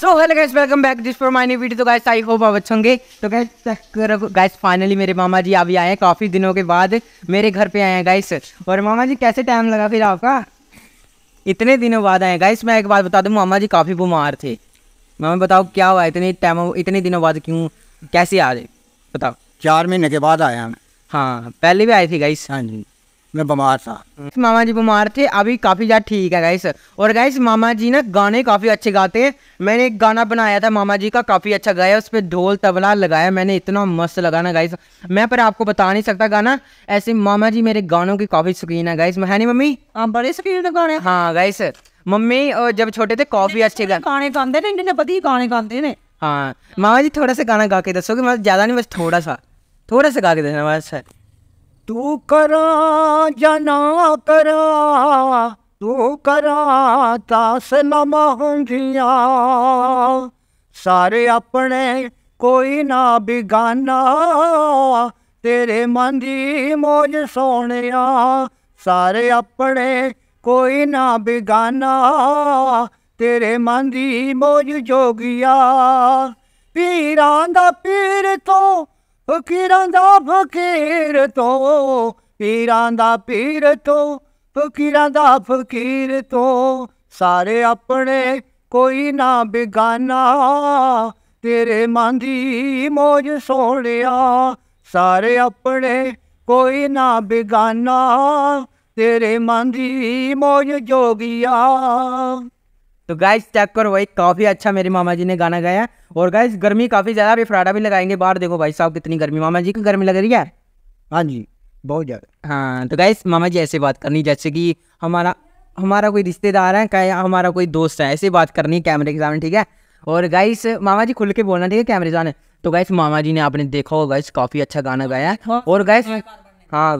So hello guys welcome back this for my new video तो guys I hope आप अच्छे होंगे तो गाइस चेक करो गाइस फाइनली मेरे मामा जी अभी आए हैं काफ़ी दिनों के बाद मेरे घर पे आए हैं गाइस और मामा जी कैसे टाइम लगा फिर आपका इतने दिनों बाद आए गाइस मैं एक बात बता दूँ मामा जी काफ़ी बीमार थे मामा बताओ क्या हुआ इतने टाइम इतने दिनों बाद क्यों कैसे आ रहे बताओ चार महीने के बाद आया हाँ पहले भी आए थे गाइस हाँ जी मैं बीमार था मामा जी बीमार थे अभी काफ़ी ज़्यादा ठीक है गाइस और गाइस मामा जी ना गाने काफ़ी अच्छे गाते हैं मैंने एक गाना बनाया था मामा जी का काफ़ी अच्छा गाया उस पर ढोल तबला लगाया मैंने इतना मस्त लगा ना गाइस मैं पर आपको बता नहीं सकता गाना ऐसे मामा जी मेरे गानों की काफ़ी शौकीन है गाइस मैं है नहीं मम्मी आप बड़े शौकीन गाने हाँ गाइस मम्मी जब छोटे थे काफ़ी अच्छे गाने गाते ने इन्हें बदी गाने गाते ने हाँ मामा जी थोड़ा सा गाना गा के दसोगे मतलब ज़्यादा नहीं बस थोड़ा सा थोड़ा सा गा के देना बस सर ਤੂੰ ਕਰਾ ਜਾਂ ਨਾ ਕਰਾਂ ਤੂੰ ਕਰਾ ਤਾਂ ਸਲਾਮ ਹੁੰਦੀਆਂ ਸਾਰੇ ਆਪਣੇ ਕੋਈ ਨਾ ਬਿਗਾਨਾ ਤੇਰੇ ਮਨ ਦੀ ਮੋਜ ਸੋਹਣਿਆ ਸਾਰੇ ਆਪਣੇ ਕੋਈ ਨਾ ਬਿਗਾਨਾ ਤੇਰੇ ਮਨ ਦੀ ਮੋਜ ਜੋਗਿਆ ਪੀਰਾਂ ਦਾ ਪੀਰ ਤੋਂ ਫਕੀਰਾਂ ਦਾ ਫਕੀਰ ਤੋਂ ਪੀਰਾਂ ਦਾ ਪੀਰ ਤੋਂ ਫਕੀਰਾਂ ਦਾ ਫਕੀਰ ਤੋਂ ਸਾਰੇ ਆਪਣੇ ਕੋਈ ਨਾ ਬਿਗਾਨਾ ਤੇਰੇ ਮਨ ਦੀ ਮੋਜ ਸੋਹਣਿਆ ਸਾਰੇ ਆਪਣੇ ਕੋਈ ਨਾ ਬਿਗਾਨਾ ਤੇਰੇ ਮਨ ਦੀ ਮੋਜ ਜੋਗਿਆ तो गाइस चेक करो भाई काफ़ी अच्छा मेरे मामा जी ने गाना गाया और गाइस गर्मी काफ़ी ज़्यादा अभी फ्राडा भी लगाएंगे बाहर देखो भाई साहब कितनी गर्मी मामा जी की गर्मी लग रही है हाँ जी बहुत ज़्यादा हाँ तो गाइस मामा जी ऐसे बात करनी जैसे कि हमारा हमारा कोई रिश्तेदार है क्या हमारा कोई दोस्त है ऐसे बात करनी कैमरे के सामने ठीक है और गाइस मामा जी खुल के बोलना ठीक है कैमरे सामने तो गाइस मामा जी ने आपने देखा होगा गाइस काफ़ी अच्छा गाना गाया और गाइस हाँ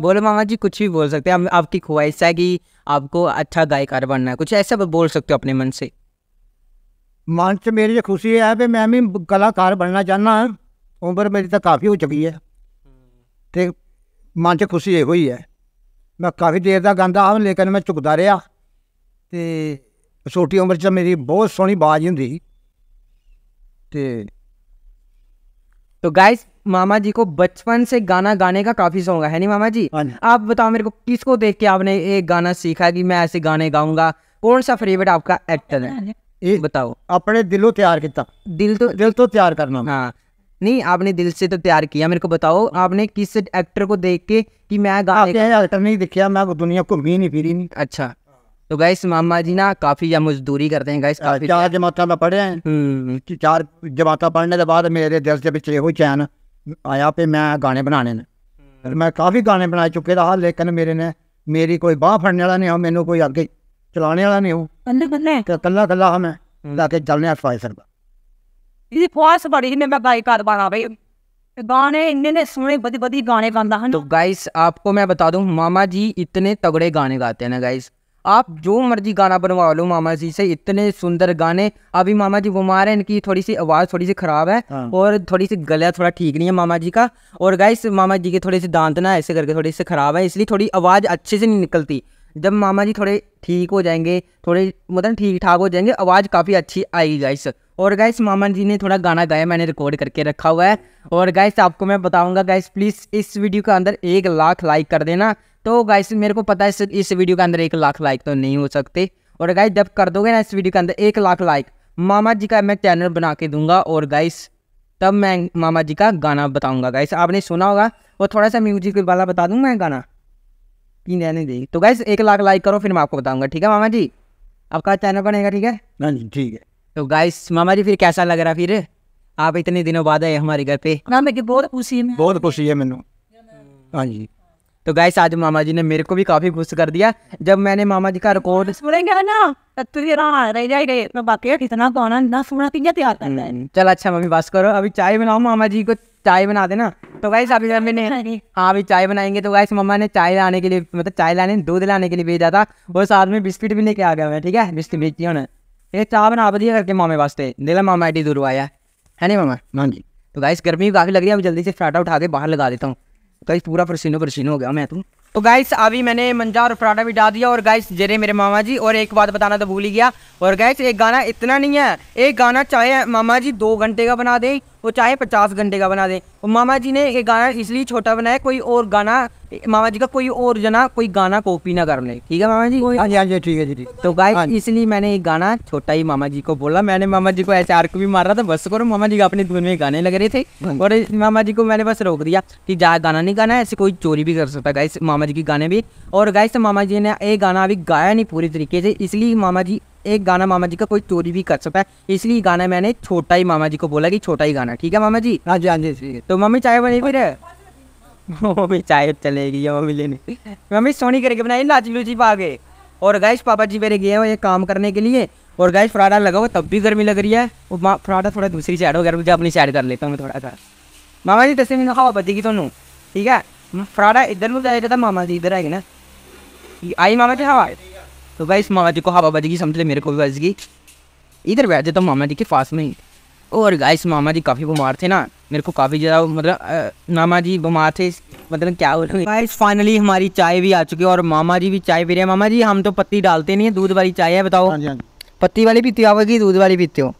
बोले मामा जी कुछ भी बोल सकते हैं आपकी ख्वाहिश है कि आपको अच्छा गायकार बनना है कुछ ऐसा बोल सकते हो अपने मन से मन से मेरी ये खुशी है कि मैं भी कलाकार बनना चाहना उम्र मेरी तो काफ़ी हो चुकी है तो मन से खुशी यो हुई है मैं काफ़ी देर तक गाँव हाँ लेकिन मैं चुकता रहा तो छोटी उम्र च मेरी बहुत सोहनी आवाज होंगी तो तो गाइस मामा जी को बचपन से गाना गाने का काफी शौक है नहीं मामा हाँ जी आप बताओ मेरे को किसको देख के आपने एक गाना सीखा कि मैं ऐसे गाने गाऊंगा कौन सा फेवरेट आपका एक्टर है हाँ ये बताओ अपने दिलो तैयार किया दिल तो दिल तो तैयार करना हाँ नहीं आपने दिल से तो तैयार किया मेरे को बताओ आपने किस एक्टर को देख के कि मैं गाने एक्टर नहीं देखा मैं दुनिया को भी नहीं फिरी नहीं अच्छा तो गैस मामा जी ना काफ़ी मजदूरी करते हैं गैस काफी चार जमात में पढ़े हैं हम्म। चार जमात पढ़ने के बाद मेरे दिल से पिछले हुई चैन आया पे मैं गाने बनाने हम्म। मैं काफ़ी गाने बना चुके था लेकिन मेरे ने मेरी कोई बाह फड़ने वाला नहीं हो मैनू कोई आगे चलाने वाला नहीं हो कला कला हा मैं लाके चलने फाइव सर फॉस बड़ी मैं गाई कर पा भाई गाने इतने सोने बदी बदी गाने गाता है तो गाइस आपको मैं बता दूं मामा जी इतने तगड़े गाने गाते हैं ना गाइस आप जो मर्जी गाना बनवा लो मामा जी से इतने सुंदर गाने अभी मामा जी बीमार है इनकी थोड़ी सी आवाज़ थोड़ी सी ख़राब है हाँ। और थोड़ी सी गला थोड़ा ठीक नहीं है मामा जी का और गाइस मामा जी के थोड़े से दांत ना ऐसे करके थोड़ी से ख़राब है इसलिए थोड़ी आवाज़ अच्छे से नहीं निकलती जब मामा जी थोड़े ठीक हो जाएंगे थोड़े मतलब ठीक ठाक हो जाएंगे आवाज़ काफ़ी अच्छी आएगी गाइस और गाइस मामा जी ने थोड़ा गाना गाया मैंने रिकॉर्ड करके रखा हुआ है और गाइस आपको मैं बताऊंगा गाइस प्लीज़ इस वीडियो के अंदर एक लाख लाइक कर देना तो गाइस मेरे को पता है इस, इस वीडियो के अंदर एक लाख लाइक तो नहीं हो सकते और गाइस जब कर दोगे ना इस वीडियो के अंदर एक लाख लाइक मामा जी का मैं चैनल बना के दूंगा और गाइस तब मैं मामा जी का गाना बताऊंगा गाइस आपने सुना होगा और थोड़ा सा म्यूजिक वाला बता दूँ मैं गाना तीन नहीं देगी तो गाइस एक लाख लाइक करो फिर मैं आपको बताऊंगा ठीक है मामा जी आपका चैनल बनेगा ठीक है हाँ जी ठीक है तो गाइस मामा जी फिर कैसा लग रहा फिर आप इतने दिनों बाद आए हमारे घर पे ना बहुत खुशी है बहुत खुशी है मैनू हाँ जी तो गाय आज मामा जी ने मेरे को भी काफ़ी खुश कर दिया जब मैंने मामा जी का रिकॉर्ड हाँ, सुनेंगे ना तो कितना ना तीन तैयार हम्म, चल अच्छा मम्मी बस करो अभी चाय बनाओ मामा जी को चाय बना देना तो गाइस अभी हाँ, हाँ अभी चाय बनाएंगे तो गाइस मम्मा ने चाय लाने के लिए मतलब चाय लाने दूध लाने के लिए भेजा था और साथ में बिस्किट भी लेके आ गया मैं ठीक है बिस्किट भेजती उन्हें ये चाय बना बदिया करके मामे वास्ते देखा मामा एटी दूर आया है नहीं मामा हाँ जी तो गाइस गर्मी भी काफ़ी लग रही है अब जल्दी से फ्राटा उठा के बाहर लगा देता हूँ गाइस पूरा परसीनो परसीनो हो गया मैं तुम तो गाइस अभी मैंने मंजा और पराठा भी डाल दिया और गाइस जेरे मेरे मामा जी और एक बात बताना तो भूल ही गया और गाइस एक गाना इतना नहीं है एक गाना चाहे मामा जी दो घंटे का बना दें वो चाहे पचास घंटे का बना दें और मामा जी ने ये गाना इसलिए छोटा बनाया कोई और गाना मामा जी का कोई और जना कोई गाना कॉपी ना कर ले ठीक है मामा जी हाँ जी हाँ जी ठीक है जी तो गाय हाँ इसलिए मैंने ये गाना छोटा ही मामा जी को बोला मैंने मामा जी को ऐसे आर्क भी मार रहा था बस करो मामा जी का अपने धुन में गाने लग रहे थे हाँ और मामा जी को मैंने बस रोक दिया कि जा गाना नहीं गाना ऐसे कोई चोरी भी कर सकता गाय मामा जी के गाने भी और गाइस मामा जी ने ये गाना अभी गाया नहीं पूरी तरीके से इसलिए मामा जी एक गाना मामा जी का कोई चोरी भी कर सकता है इसलिए गाना मैंने छोटा ही मामा जी को बोला कि छोटा ही गाना ठीक है मामा जी हाँ जी हाँ जी ठीक है तो मम्मी चाय बनी फिर मम्मी चाय तो चलेगी मम्मी लेने मम्मी सोनी करके बनाई लाची लूची पा गए और गैश पापा जी मेरे गए हैं ये काम करने के लिए और गैश फ्राडा लगा हुआ तब भी गर्मी लग रही है और माँ फ्राडा थोड़ा दूसरी साइड हो गया मुझे अपनी साइड कर लेता हूँ मैं थोड़ा सा मामा जी दस मिनट हवा बचेगी थोनू ठीक है फ्राडा इधर मुझे आ जाता मामा जी इधर आएगी ना आई मामा जी हवा तो भाई इस मामा जी को हवा बजेगी समझ ले मेरे को भी बजगी इधर बैठ जाता मामा जी के पास में और गाइस मामा जी काफ़ी बीमार थे ना मेरे को काफ़ी ज़्यादा मतलब मामा जी बीमार थे मतलब क्या हो रहा है फाइनली हमारी चाय भी आ चुकी है और मामा जी भी चाय पी रहे हैं मामा जी हम तो पत्ती डालते नहीं है दूध वाली चाय है बताओ हाँ हाँ पत्ती वाली पीते हो कि दूध वाली पीते हो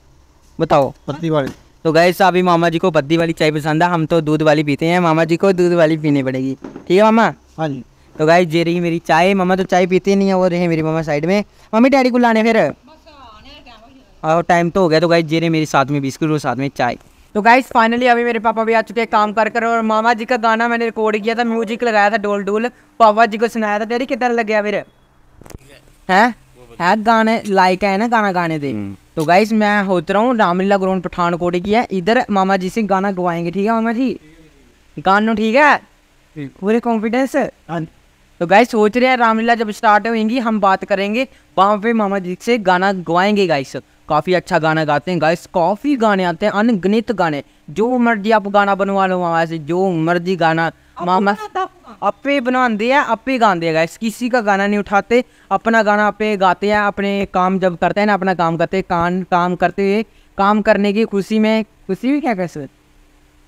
बताओ पत्ती वाली तो गए अभी मामा जी को पत्ती वाली चाय पसंद है हम तो दूध वाली पीते हैं मामा जी को दूध वाली पीनी पड़ेगी ठीक है मामा हाँ जी तो गाय जे रही मेरी चाय मम्मा तो चाय पीती नहीं है वो रहे मेरी मम्मा साइड में मम्मी डैडी को लाने फिर और टाइम तो हो गया तो गाय जे रही मेरी साथ में बिस्कुट और साथ में चाय तो गाइज फाइनली अभी मेरे पापा भी आ चुके हैं काम कर कर और मामा जी का गाना मैंने रिकॉर्ड किया था म्यूजिक लगाया था डोल डोल पापा जी को सुनाया था तेरी कितना लग गया मेरे हैं है गाने लाइक है ना गाना गाने दे हम्म। तो गाइज मैं होता रहा हूँ रामलीला ग्राउंड पठानकोट की है इधर मामा जी से गाना गवाएंगे ठीक है मामा जी गानो ठीक है पूरे कॉन्फिडेंस तो गाइस सोच रहे हैं रामलीला जब स्टार्ट होगी हम बात करेंगे वहाँ पे मामा जी से गाना गवाएंगे गाइस काफ़ी अच्छा गाना गाते हैं गाइस काफ़ी गाने आते हैं अनगणित गाने जो मर्जी आप गाना बनवा लो मामा से जो मर्जी गाना मामा आपे बनवाते हैं आपे गाते हैं गाइस किसी का गाना नहीं उठाते अपना गाना आपे गाते हैं अपने काम जब करते हैं ना अपना काम करते हैं कान काम करते हुए काम करने की खुशी में खुशी भी क्या कह सकते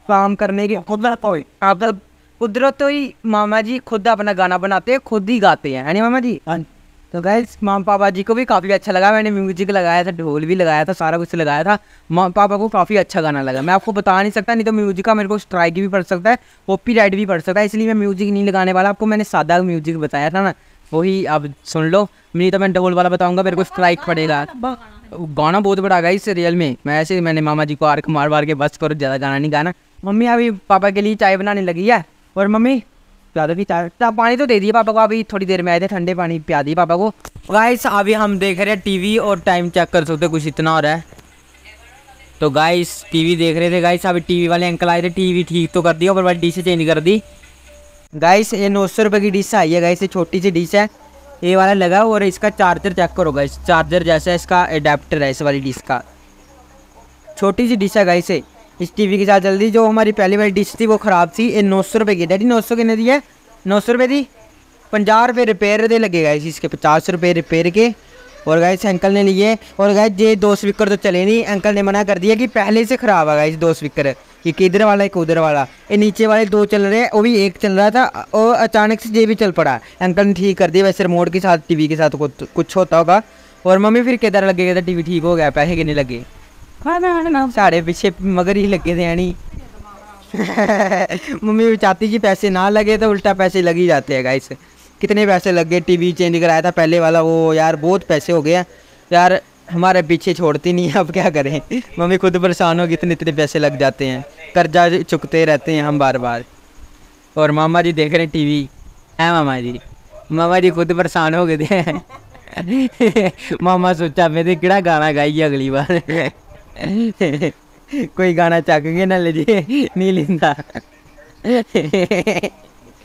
काम करने की खुद आप कुदरत ही मामा जी खुद अपना गाना बनाते हैं खुद ही गाते हैं है नहीं मामा जी हाँ तो गाइज माम पापा जी को भी काफ़ी अच्छा लगा मैंने म्यूजिक लगाया था ढोल भी लगाया था सारा कुछ लगाया था माम पापा को काफ़ी अच्छा गाना लगा मैं आपको बता नहीं सकता नहीं तो म्यूजिक का मेरे को स्ट्राइक भी पड़ सकता है कॉपी राइट भी पड़ सकता है इसलिए मैं म्यूजिक नहीं लगाने वाला आपको मैंने सादा म्यूजिक बताया था ना वही आप सुन लो नहीं तो मैं ढोल वाला बताऊँगा मेरे को स्ट्राइक पड़ेगा गाना बहुत बड़ा गाइस रियल में मैं ऐसे मैंने मामा जी को आर्क मार मार के बस करो ज़्यादा गाना नहीं गाना मम्मी अभी पापा के लिए चाय बनाने लगी है और मम्मी प्यादा भी चाय पानी तो दे दिए पापा को अभी थोड़ी देर में आए थे ठंडे पानी पिया दिए पापा को गाइस अभी हम देख रहे हैं टीवी और टाइम चेक कर सकते कुछ इतना हो रहा है तो गाइस टीवी देख रहे थे गाइस अभी टीवी वाले अंकल आए थे टीवी ठीक तो कर दिया पर वाली डिश चेंज कर दी गाइस ये नौ सौ रुपये की डिश आई है गाइस ये छोटी सी डिश है ये वाला लगा और इसका चार्जर चेक करो गाइस चार्जर जैसा इसका एडेप्टर है इस वाली डिश का छोटी सी डिश है गाइस इस टीवी के साथ जल्दी जो हमारी पहली बार डिश थी वो ख़राब थी ये नौ सौ रुपये की डैडी नौ सौ कितने दी है नौ सौ रुपये दी पंजा रुपये रिपेयर दे लगे गए इसके पचास रुपये रिपेयर के और गए इस अंकल ने लिए और गए ये दो स्पीकर तो चले नहीं अंकल ने मना कर दिया कि पहले से ख़राब आ गाइस दो स्पीकर एक इधर वाला एक उधर वाला ये नीचे वाले दो चल रहे हैं वो भी एक चल रहा था और अचानक से ये भी चल पड़ा अंकल ने ठीक कर दिया वैसे रिमोट के साथ टीवी के साथ कुछ होता होगा और मम्मी फिर किधर लगेगा टीवी ठीक हो गया पैसे नहीं लगे साढ़े पीछे मगर ही लगे थे यानी मम्मी चाहती कि पैसे ना लगे तो उल्टा पैसे लग ही जाते हैं गाइस कितने पैसे लग गए टीवी चेंज कराया था पहले वाला वो यार बहुत पैसे हो गया यार हमारे पीछे छोड़ती नहीं है अब क्या करें मम्मी खुद परेशान हो कितने इतने पैसे लग जाते हैं कर्जा चुकते रहते हैं हम बार बार और मामा जी देख रहे हैं टीवी है मामा जी मामा जी खुद परेशान हो गए थे मामा सोचा मेरे तो किड़ा गाना गाइए अगली बार कोई गाना चाहेंगे ना ले जी नहीं लिंदा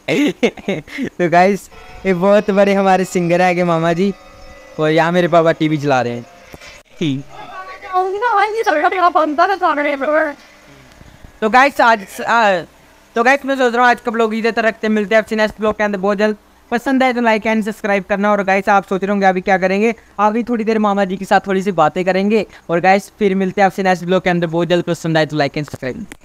तो गाइस ये बहुत बड़े हमारे सिंगर है मामा जी और यहाँ मेरे पापा टीवी चला रहे हैं तो गाइस आज तो गाइस मैं सोच रहा हूँ आज कब लोग इधर तरह रखते मिलते हैं आपसे नेक्स्ट ब्लॉग के अंदर बहुत जल्द पसंद आए तो लाइक एंड सब्सक्राइब करना और गाइस आप सोच रहे होंगे अभी क्या करेंगे अभी थोड़ी देर मामा जी के साथ थोड़ी सी बातें करेंगे और गाइस फिर मिलते हैं आपसे नेक्स्ट ब्लॉग के अंदर बहुत जल्द पसंद आए तो लाइक एंड सब्सक्राइब